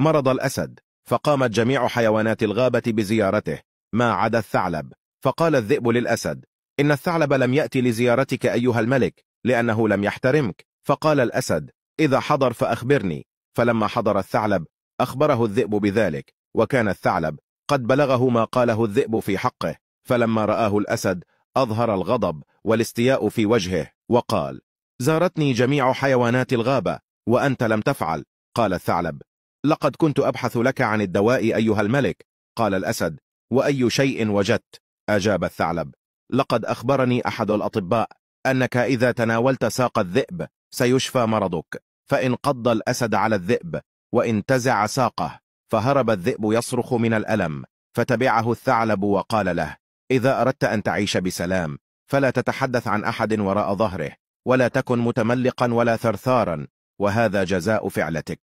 مرض الأسد فقامت جميع حيوانات الغابة بزيارته ما عدا الثعلب فقال الذئب للأسد إن الثعلب لم يأتي لزيارتك أيها الملك لأنه لم يحترمك فقال الأسد إذا حضر فأخبرني فلما حضر الثعلب أخبره الذئب بذلك وكان الثعلب قد بلغه ما قاله الذئب في حقه فلما رآه الأسد أظهر الغضب والاستياء في وجهه وقال زارتني جميع حيوانات الغابة وأنت لم تفعل قال الثعلب لقد كنت أبحث لك عن الدواء أيها الملك قال الأسد وأي شيء وجدت أجاب الثعلب لقد أخبرني أحد الأطباء أنك إذا تناولت ساق الذئب سيشفى مرضك فإن قض الأسد على الذئب وانتزع ساقه فهرب الذئب يصرخ من الألم فتبعه الثعلب وقال له إذا أردت أن تعيش بسلام فلا تتحدث عن أحد وراء ظهره ولا تكن متملقا ولا ثرثارا وهذا جزاء فعلتك